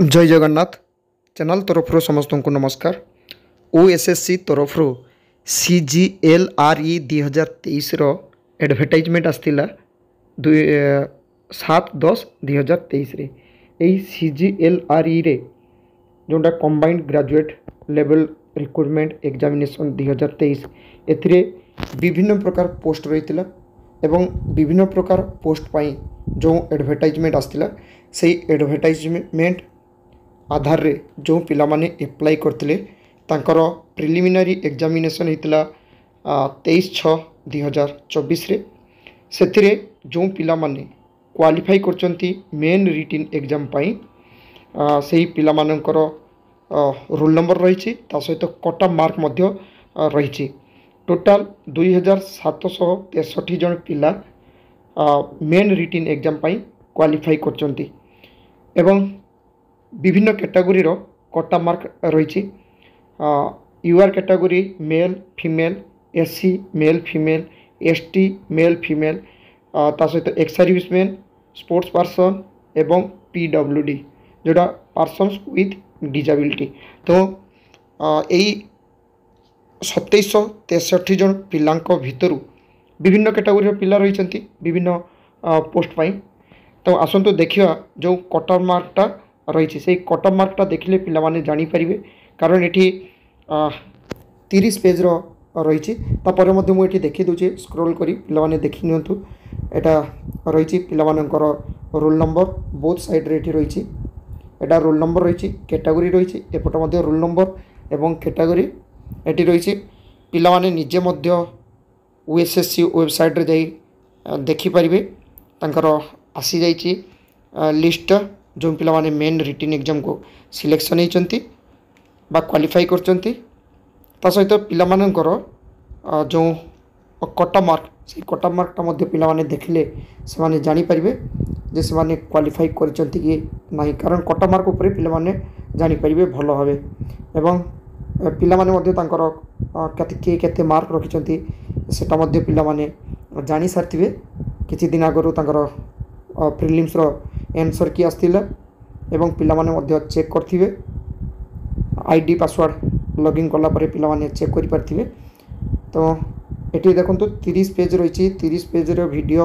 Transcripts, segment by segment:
जय जगन्नाथ चैनल तरफ समस्त को नमस्कार ओ एस एस सी तरफ सी जि एल आर इ दुई हजार तेईस एडभरटाइजमेंट आत दस दुई हजार तेईस यही सी जि एल आर इ जोटा combined graduate level recruitment examination दुई हजार तेईस एथे विभिन्न प्रकार पोस्ट रही एवं विभिन्न प्रकार पोस्ट पोस्टपाई जो एडभरटाइजमेंट आई एडभरटाइजमेंट ଆଧାରରେ ଯେଉଁ ପିଲାମାନେ ଆପ୍ଲାଏ କରିଥିଲେ ତାଙ୍କର ପ୍ରିଲିମିନାରୀ ଏକ୍ଜାମିନେସନ୍ ହେଇଥିଲା ତେଇଶ ଛଅ ଦୁଇ ହଜାର ଚବିଶରେ ସେଥିରେ ଯେଉଁ ପିଲାମାନେ କ୍ୱାଲିଫାଇ କରୁଛନ୍ତି ମେନ୍ ରିଟିନ୍ ଏକ୍ଜାମ୍ ପାଇଁ ସେହି ପିଲାମାନଙ୍କର ରୋଲ୍ ନମ୍ବର ରହିଛି ତା ସହିତ କଟା ମାର୍କ ମଧ୍ୟ ରହିଛି ଟୋଟାଲ୍ ଦୁଇ ହଜାର ସାତଶହ ତେଷଠି ଜଣ ପିଲା ମେନ୍ ରିଟିନ୍ ଏକ୍ଜାମ୍ ପାଇଁ କ୍ୱାଲିଫାଇ କରିଛନ୍ତି ଏବଂ বিভিন্ন ক্যাটাগরির কোটা মার্ক রয়েছে UR category male female SC male female ST male female তা সহিত এক্স সার্ভিসম্যান স্পোর্টস পার্সন এবং পিডব্লুডি যেটা পার্সনস উইথ ডিজাবিলিটি তো এই ସତେଇଶହ ତେଷଠି ଜଣ ପିଲାଙ୍କ ଭିତରୁ ବିଭିନ୍ନ କାଟାଗୋରୀର ପିଲା ରହିଛନ୍ତି ବିଭିନ୍ନ ପୋଷ୍ଟ ପାଇଁ ତ ଆସନ୍ତୁ ଦେଖିବା ଯେଉଁ କଟର ମାର୍କଟା রয়েছে সেই কট অଫ୍ ମାର୍କଟା ଦେଖିଲେ ପିଲାମାନେ ଜାଣିପାରିବେ କାରଣ ଏଠି ତିରିଶ ପେଜ୍ର ରହିଛି ତାପରେ ମଧ୍ୟ ମୁଁ ଏଠି ଦେଖିଦେଉଛି ସ୍କ୍ରୋଲ୍ କରି ପିଲାମାନେ ଦେଖିନିଅନ୍ତୁ ଏଇଟା ରହିଛି ପିଲାମାନଙ୍କର ରୋଲ୍ ନମ୍ବର ବୋଥ୍ ସାଇଡ଼୍ରେ ଏଠି ରହିଛି ଏଇଟା ରୋଲ୍ ନମ୍ବର ରହିଛି କ୍ୟାଟାଗୋରୀ ରହିଛି ଏପଟେ ମଧ୍ୟ ରୋଲ୍ ନମ୍ବର ଏବଂ କ୍ୟାଟାଗୋରୀ ଏଠି ରହିଛି ପିଲାମାନେ ନିଜେ ମଧ୍ୟ ଓଏସ୍ଏସ୍ସି ୱେବସାଇଟ୍ରେ ଯାଇ ଦେଖିପାରିବେ ତାଙ୍କର ଆସିଯାଇଛି ଲିଷ୍ଟଟା जो ପିଲାମାନେ ମେନ୍ ରିଟିନ୍ ଏକ୍ଜାମ୍କୁ ସିଲେକ୍ସନ୍ ହେଇଛନ୍ତି ବା କ୍ୱାଲିଫାଇ କରିଛନ୍ତି ତା ସହିତ ପିଲାମାନଙ୍କର ଯେଉଁ କଟା ମାର୍କ ସେଇ କଟା ମାର୍କଟା ମଧ୍ୟ ପିଲାମାନେ ଦେଖିଲେ ସେମାନେ ଜାଣିପାରିବେ ଯେ ସେମାନେ କ୍ୱାଲିଫାଇ କରିଛନ୍ତି କି ନାହିଁ କାରଣ କଟା ମାର୍କ ଉପରେ ପିଲାମାନେ ଜାଣିପାରିବେ ଭଲ ଭାବେ ଏବଂ ପିଲାମାନେ ମଧ୍ୟ ତାଙ୍କର କେତେ କିଏ କେତେ ମାର୍କ ରଖିଛନ୍ତି ସେଟା ମଧ୍ୟ ପିଲାମାନେ ଜାଣିସାରିଥିବେ କିଛି ଦିନ ଆଗରୁ ତାଙ୍କର ପ୍ରିଲିମ୍ସର ଏନ୍ସର୍ କି ଆସିଥିଲା ଏବଂ ପିଲାମାନେ ମଧ୍ୟ ଚେକ୍ କରିଥିବେ ଆଇ ଡ଼ି ପାସୱାର୍ଡ଼ ଲଗ୍ଇନ୍ କଲା ପରେ ପିଲାମାନେ ଚେକ୍ କରିପାରିଥିବେ ତ ଏଠି ଦେଖନ୍ତୁ ତିରିଶ ପେଜ୍ ରହିଛି ତିରିଶ ପେଜ୍ର ଭିଡ଼ିଓ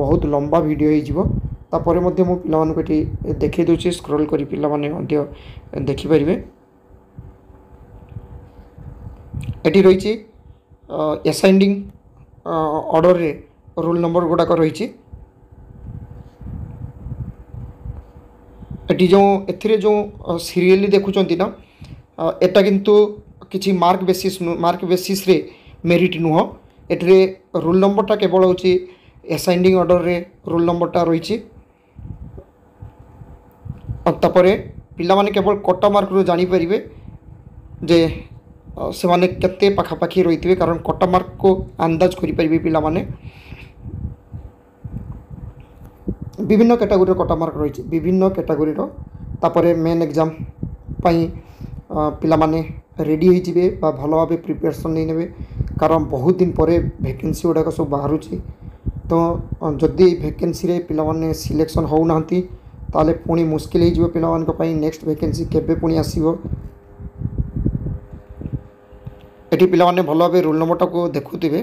ବହୁତ ଲମ୍ବା ଭିଡ଼ିଓ ହେଇଯିବ ତାପରେ ମଧ୍ୟ ମୁଁ ପିଲାମାନଙ୍କୁ ଏଠି ଦେଖାଇ ଦେଉଛି ସ୍କ୍ରୋଲ୍ କରି ପିଲାମାନେ ମଧ୍ୟ ଦେଖିପାରିବେ ଏଠି ରହିଛି ଏସାଇଣ୍ଡିଂ ଅର୍ଡ଼ରରେ ରୋଲ୍ ନମ୍ବର ଗୁଡ଼ାକ ରହିଛି ଏଠି ଯେଉଁ ଏଥିରେ ଯେଉଁ ସିରିଏଲି ଦେଖୁଛନ୍ତି ନା ଏଟା କିନ୍ତୁ କିଛି ମାର୍କ ବେସିସ୍ ମାର୍କ ବେସିସ୍ରେ ମେରିଟ୍ ନୁହଁ ଏଥିରେ ରୋଲ୍ ନମ୍ବରଟା କେବଳ ହେଉଛି ଏସାଇଣ୍ଡିଂ ଅର୍ଡ଼ରରେ ରୋଲ୍ ନମ୍ବରଟା ରହିଛି ତାପରେ ପିଲାମାନେ କେବଳ କଟା ମାର୍କରୁ ଜାଣିପାରିବେ ଯେ ସେମାନେ କେତେ ପାଖାପାଖି ରହିଥିବେ କାରଣ କଟା ମାର୍କକୁ ଅନ୍ଦାଜ କରିପାରିବେ ପିଲାମାନେ বিভিন্ন କ୍ୟାଟାଗୋରୀର କଟା ମାର୍କ ରହିଛି ବିଭିନ୍ନ କ୍ୟାଟାଗୋରୀର ତାପରେ ମେନ୍ ଏକ୍ଜାମ୍ ପାଇଁ ପିଲାମାନେ ରେଡ଼ି ହୋଇଯିବେ ବା ଭଲ ଭାବେ ପ୍ରିପାରେସନ୍ ନେଇନେବେ କାରଣ ବହୁତ ଦିନ ପରେ ଭେକେନ୍ସି ଗୁଡ଼ାକ ସବୁ ବାହାରୁଛି ତ ଯଦି ଏଇ ଭେକେନ୍ସିରେ ପିଲାମାନେ ସିଲେକ୍ସନ୍ ହେଉନାହାନ୍ତି ତାହେଲେ ପୁଣି ମୁସ୍କିଲ ହୋଇଯିବ ପିଲାମାନଙ୍କ ପାଇଁ ନେକ୍ସଟ ଭେକେନ୍ସି କେବେ ପୁଣି ଆସିବ ଏଠି ପିଲାମାନେ ଭଲ ଭାବେ ରୋଲ୍ ନମ୍ବରଟାକୁ ଦେଖୁଥିବେ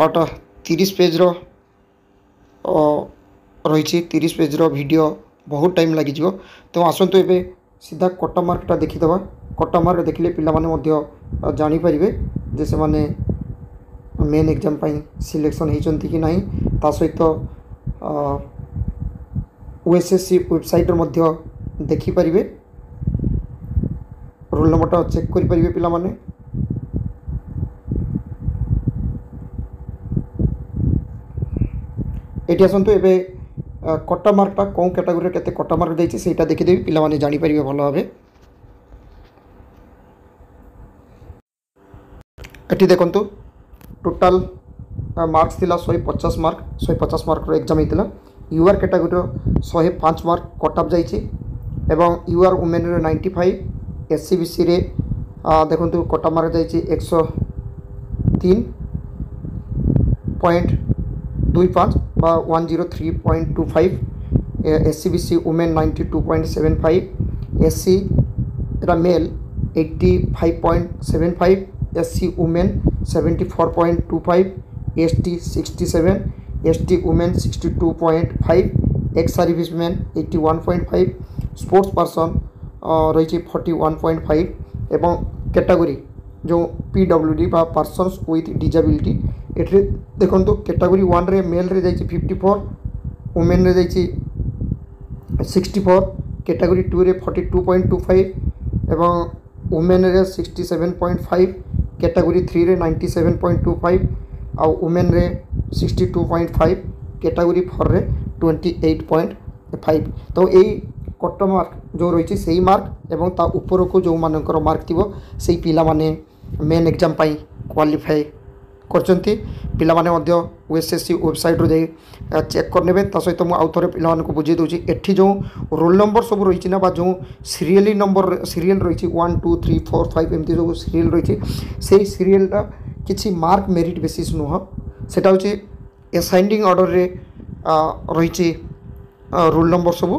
ବଟ୍ ତିରିଶ ପେଜ୍ର ରହିଛି ତିରିଶ ପେଜ୍ର ଭିଡ଼ିଓ ବହୁତ ଟାଇମ୍ ଲାଗିଯିବ ତେଣୁ ଆସନ୍ତୁ ଏବେ ସିଧା କଟା ମାର୍କଟା ଦେଖିଦେବା କଟା ମାର୍କ ଦେଖିଲେ ପିଲାମାନେ ମଧ୍ୟ ଜାଣିପାରିବେ ଯେ ସେମାନେ ମେନ୍ ଏକ୍ଜାମ୍ ପାଇଁ ସିଲେକ୍ସନ୍ ହୋଇଛନ୍ତି କି ନାହିଁ ତା ସହିତ ଓଏସ୍ଏସ୍ସି ୱେବସାଇଟ୍ରେ ମଧ୍ୟ ଦେଖିପାରିବେ ରୋଲ୍ ନମ୍ବରଟା ଚେକ୍ କରିପାରିବେ ପିଲାମାନେ ଏଠି ଆସନ୍ତୁ ଏବେ কটা মার্কটা কোন ক্যাটাগরির কেতে কটা মার্ক দিয়েছে সেইটা দেখিদেবি পিলামানে জাঁপারে ভালোভাবে এটি দেখুন টোটাল মার্কস লা শহে পচাশ মার্ক শহে পচাশ মার্কর এক্সাম হয়েছিল ইউআর ক্যাটাগরির শহে পাঁচ মার্ক কট অফ যাইছে এবং ইউআর ওমেনর নাইন্টি ফাইভ এসসি বিসি দেখুন কট অফ মার্ক যাইছে একশো তিন পয়েন্ট দুই পাঁচ বা 103.25 SC BC women 92.75 SC male 85.75 SC women 74.25 ST 67 ST women 62.5 ex serviceman 81.5 sports person রইছে 41.5 এবং ক্যাটাগরি যে পিডব্লিউডি বা পারসন্স উইথ ডিসএবিলিটি ଏଠାରେ ଦେଖନ୍ତୁ କ୍ୟାଟାଗୋରୀ ୱାନ୍ରେ ମେଲ୍ରେ ଯାଇଛି ଫିଫ୍ଟି ଫୋର୍ ଓମେନ୍ରେ ଯାଇଛି ସିକ୍ସଟି ଫୋର୍ କ୍ୟାଟାଗୋରୀ ଟୁରେ forty two point two five ଏବଂ ଓମେନ୍ରେ sixty seven point five category ଥ୍ରୀରେ ninety seven point two five ଆଉ ଓମେନ୍ରେ sixty two point five category ଫୋର୍ରେ ଟ୍ୱେଣ୍ଟି ଏଇଟ୍ ପଏଣ୍ଟ ଫାଇଭ୍ ତ ଏଇ କଟ ମାର୍କ ଯେଉଁ ରହିଛି ସେଇ ମାର୍କ ଏବଂ ତା ଉପରକୁ ଯେଉଁମାନଙ୍କର ମାର୍କ ଥିବ ସେଇ ପିଲାମାନେ ମେନ୍ ଏକ୍ଜାମ୍ ପାଇଁ କ୍ୱାଲିଫାଏ କରିଛନ୍ତି ପିଲାମାନେ ମଧ୍ୟ ଓଏସ୍ଏସ୍ସି ୱେବସାଇଟ୍ରୁ ଯାଇ ଚେକ୍ କରିନେବେ ତା ସହିତ ମୁଁ ଆଉ ଥରେ ପିଲାମାନଙ୍କୁ ବୁଝାଇ ଦେଉଛି ଏଠି ଯେଉଁ ରୋଲ୍ ନମ୍ବର ସବୁ ରହିଛି ନା ବା ଯେଉଁ ସିରିଏଲି ନମ୍ବର ସିରିଏଲ୍ ରହିଛି one two three four five ଏମିତି ସବୁ ସିରିଏଲ୍ ରହିଛି ସେଇ ସିରିଏଲ୍ର କିଛି ମାର୍କ ମେରିଟ୍ ବେସିସ୍ ନୁହଁ ସେଇଟା ହେଉଛି ଏସାଇଣ୍ଡିଂ ଅର୍ଡ଼ରରେ ରହିଛି ରୋଲ୍ ନମ୍ବର ସବୁ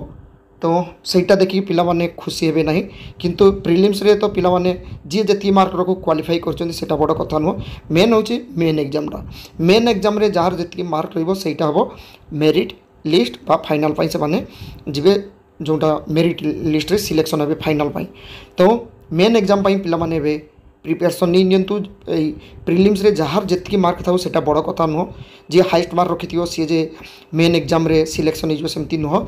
तो सहीटा देख पाने खुशी हे ना कि प्रिलिमस तो पाने जी जी मार्क रख क्वाफाई करा बड़ कथ नुह मेन हूँ मेन एक्जाम मेन एक्जाम जार जी मार्क रहा हम मेरीट लिस्ट बा फाइनाल से माने जी जोटा मेरीट लिस्ट सिलेक्शन हे फाइनाल तो मेन एक्जाम पे ପ୍ରିପାରେସନ୍ ନେଇ ନିଅନ୍ତୁ ଏଇ ପ୍ରିଲିମ୍ସରେ ଯାହାର ଯେତିକି ମାର୍କ ଥାଉ ସେଇଟା ବଡ଼ କଥା ନୁହଁ ଯିଏ ହାଇଏଷ୍ଟ ମାର୍କ ରଖିଥିବ ସିଏ ଯେ ମେନ୍ ଏକ୍ଜାମ୍ରେ ସିଲେକ୍ସନ୍ ହେଇଯିବ ସେମିତି ନୁହଁ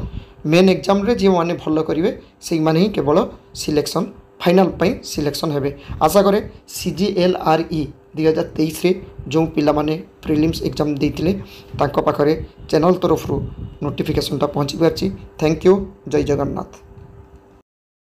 ମେନ୍ ଏକ୍ଜାମ୍ରେ ଯେଉଁମାନେ ଭଲ କରିବେ ସେଇମାନେ ହିଁ କେବଳ ସିଲେକ୍ସନ୍ ଫାଇନାଲ୍ ପାଇଁ ସିଲେକ୍ସନ୍ ହେବେ ଆଶା କରେ ସି ଜି ଏଲ୍ ଆର୍ ଇ ଦୁଇ ହଜାର ତେଇଶରେ ଯେଉଁ ପିଲାମାନେ ପ୍ରିଲିମ୍ସ ଏକ୍ଜାମ୍ ଦେଇଥିଲେ ତାଙ୍କ ପାଖରେ ଚ୍ୟାନେଲ୍ ତରଫରୁ ନୋଟିଫିକେସନ୍ଟା ପହଞ୍ଚି ପାରିଛି ଥ୍ୟାଙ୍କ ୟୁ ଜୟ ଜଗନ୍ନାଥ